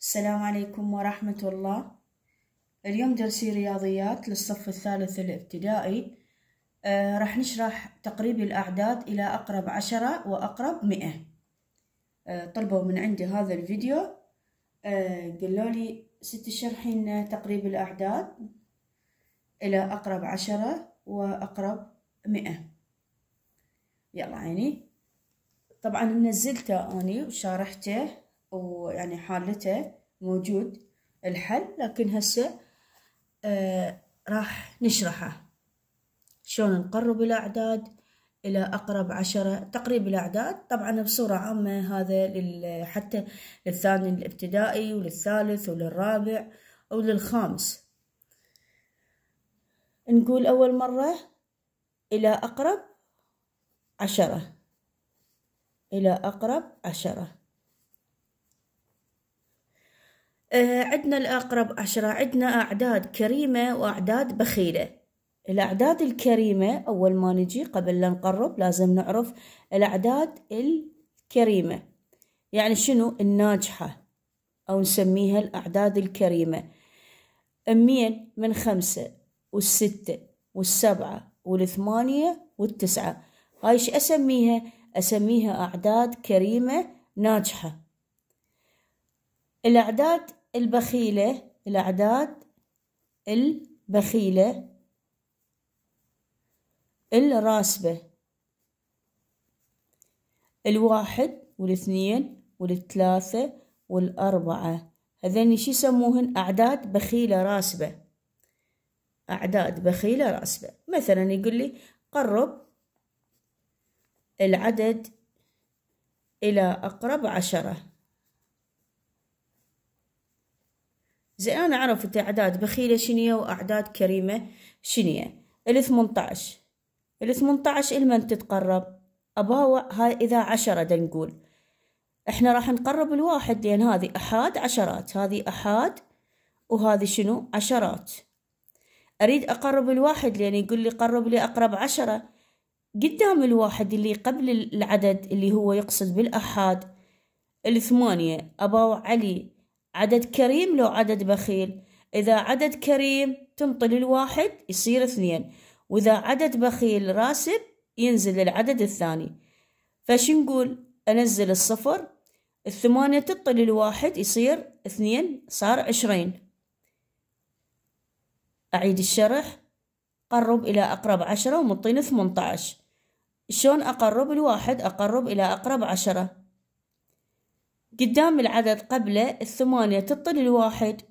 السلام عليكم ورحمة الله اليوم درسي رياضيات للصف الثالث الابتدائي آه راح نشرح تقريب الأعداد إلى أقرب عشرة وأقرب مئة آه طلبوا من عندي هذا الفيديو آه قالوا لي ست شرحين تقريب الأعداد إلى أقرب عشرة وأقرب مئة يلا عيني طبعا نزلته أني وشارحته يعني حالته موجود الحل لكن هسه آه راح نشرحه شلون نقرب الأعداد إلى أقرب عشرة تقريب الأعداد طبعا بصورة عامة هذا حتى للثاني الابتدائي وللثالث وللرابع وللخامس نقول أول مرة إلى أقرب عشرة إلى أقرب عشرة آه، عندنا الأقرب عشرة عندنا أعداد كريمة وأعداد بخيلة الأعداد الكريمة أول ما نجي قبل لا نقرب لازم نعرف الأعداد الكريمة يعني شنو الناجحة أو نسميها الأعداد الكريمة أمين من خمسة والستة والسبعة والثمانية والتسعة هاي شو أسميها أسميها أعداد كريمة ناجحة الأعداد البخيلة الأعداد البخيلة الراسبة الواحد والاثنين والثلاثة والأربعة هذين شو يسموهن أعداد بخيلة راسبة أعداد بخيلة راسبة مثلا يقول لي قرب العدد إلى أقرب عشرة زين أنا عرفت أعداد بخيلة شنية وأعداد كريمة شنية الثمنتاش الثمنتاش المن تتقرب أباوع هاي إذا عشرة دنقول نقول إحنا راح نقرب الواحد لأن هذه أحاد عشرات هذه أحاد وهذه شنو عشرات أريد أقرب الواحد لأن يقول لي قرب لي أقرب عشرة قدام الواحد اللي قبل العدد اللي هو يقصد بالأحاد الثمانية أباوع علي عدد كريم لو عدد بخيل إذا عدد كريم تنطي الواحد يصير اثنين وإذا عدد بخيل راسب ينزل العدد الثاني فش نقول أنزل الصفر الثمانية تطل الواحد يصير اثنين صار عشرين أعيد الشرح قرب إلى أقرب عشرة ومطين ثمنتعش شلون أقرب الواحد أقرب إلى أقرب عشرة قدام العدد قبله الثمانية تطل الواحد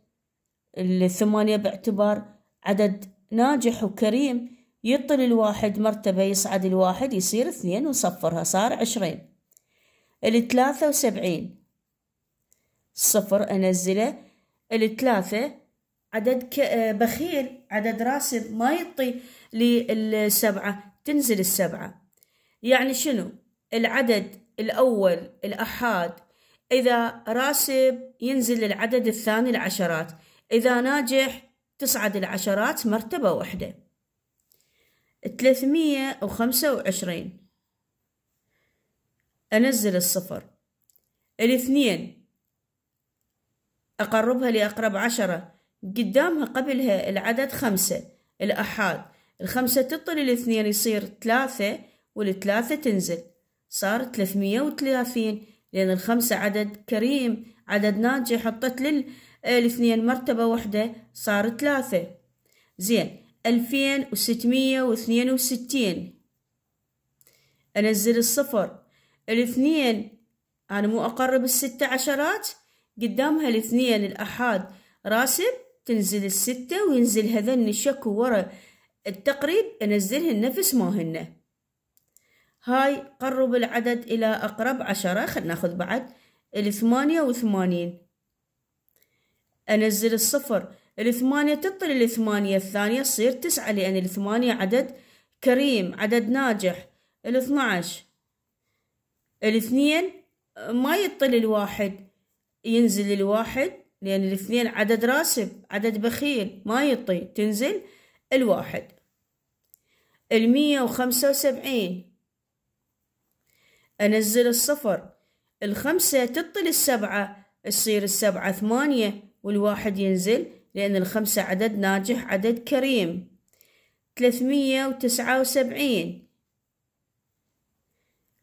الثمانية باعتبار عدد ناجح وكريم يطل الواحد مرتبة يصعد الواحد يصير اثنين وصفرها صار عشرين الثلاثة وسبعين صفر أنزله الثلاثة عدد بخيل عدد راسب ما يطي للسبعة تنزل السبعة يعني شنو العدد الأول الأحاد إذا راسب ينزل العدد الثاني العشرات إذا ناجح تصعد العشرات مرتبة واحدة ثلاثمية وخمسة وعشرين أنزل الصفر الاثنين أقربها لأقرب عشرة قدامها قبلها العدد خمسة الأحاد الخمسة تطل الاثنين يصير ثلاثة والثلاثة تنزل صار ثلاثمية وثلاثين لأن الخمسة عدد كريم عدد ناجح حطت للاثنين آه، مرتبة واحدة صار ثلاثة زين ألفين وستمية واثنين وستين أنزل الصفر الاثنين أنا مو أقرب الستة عشرات قدامها الاثنين الأحاد راسب تنزل الستة وينزل هذن الشكو ورا التقريب أنزلهن نفس ما هنه هاي قرب العدد إلى أقرب عشرة خلنا ناخذ بعد الثمانية وثمانين أنزل الصفر الثمانية تطل الثمانية الثانية تصير تسعة لأن الثمانية عدد كريم عدد ناجح الاثناعش الاثنين ما يطل الواحد ينزل الواحد لأن الاثنين عدد راسب عدد بخيل ما يطي تنزل الواحد المية وخمسة وسبعين أنزل الصفر الخمسة تطل السبعة تصير السبعة ثمانية والواحد ينزل لأن الخمسة عدد ناجح عدد كريم ثلاثمية وتسعة وسبعين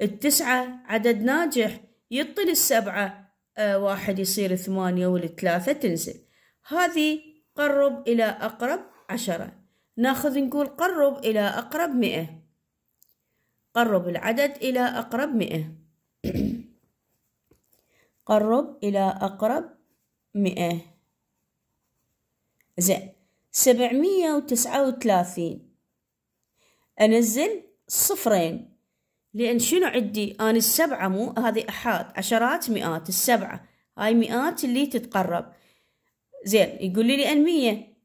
التسعة عدد ناجح يطل السبعة آه واحد يصير ثمانية والثلاثة تنزل هذه قرب إلى أقرب عشرة ناخذ نقول قرب إلى أقرب مئة قرب العدد إلى أقرب مئة قرب إلى أقرب مئة زين سبعمية وتسعة وثلاثين أنزل صفرين لأن شنو عندي أنا السبعة مو هذه أحاد عشرات مئات السبعة هاي مئات اللي تتقرب زين يقول لي لأن مية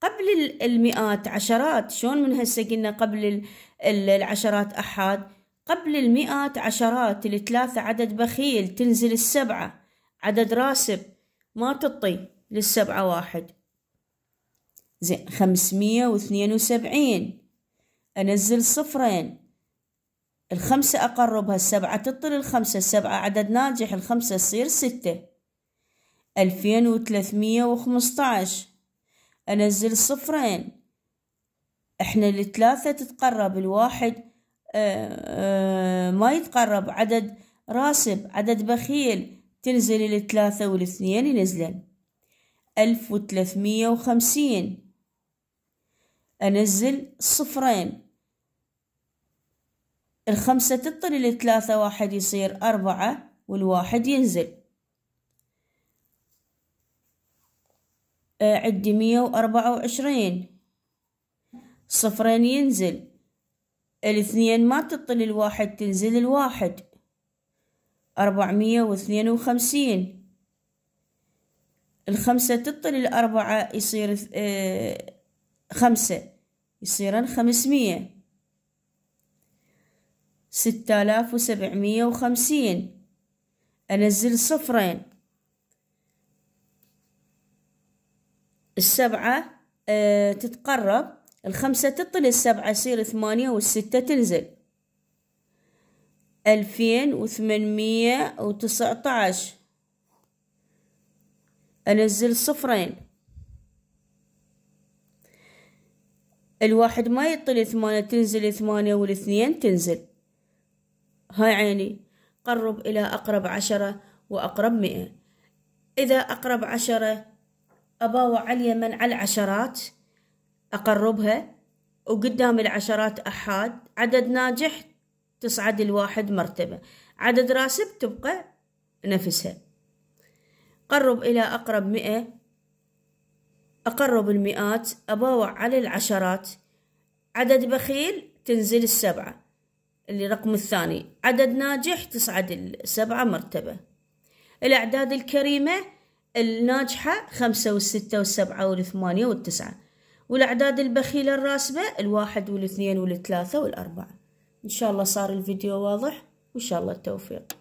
قبل المئات عشرات شلون من هسه قلنا قبل العشرات أحاد قبل المئات عشرات الثلاثة عدد بخيل تنزل السبعة عدد راسب ما تطي للسبعة واحد زين خمسمية واثنين وسبعين أنزل صفرين الخمسة أقربها السبعة تطل الخمسة السبعة عدد ناجح الخمسة تصير ستة ألفين وثلاثمية وخمسطعش انزل صفرين احنا الثلاثة تتقرب الواحد آه، آه، ما يتقرب عدد راسب عدد بخيل تنزل الثلاثة والاثنين ينزلن ألف وثلاثمية وخمسين أنزل صفرين الخمسة تطل الثلاثة واحد يصير أربعة والواحد ينزل عندي مية وأربعة وعشرين صفرين ينزل الاثنين ما تطل الواحد تنزل الواحد أربعمية واثنين وخمسين الخمسة تطل الأربعة يصير آه، خمسة يصيرن خمسمية ستة آلاف وسبعمية وخمسين أنزل صفرين السبعة آه، تتقرب الخمسة تطل السبعة يصير ثمانية والستة تنزل ألفين وثمانمية وتسعة عشر أنزل صفرين الواحد ما يطل ثمانية تنزل ثمانية والاثنين تنزل هاي عيني قرب إلى أقرب عشرة وأقرب مئة إذا أقرب عشرة أباوع على اليمن على العشرات أقربها وقدام العشرات أحاد عدد ناجح تصعد الواحد مرتبة عدد راسب تبقى نفسها قرب إلى أقرب مئة أقرب المئات أباوع على العشرات عدد بخيل تنزل السبعة اللي رقم الثاني عدد ناجح تصعد السبعة مرتبة الأعداد الكريمة الناجحة خمسة والستة والسبعة والثمانية والتسعة والأعداد البخيلة الراسبة الواحد والاثنين والثلاثة والأربعة إن شاء الله صار الفيديو واضح وإن شاء الله التوفيق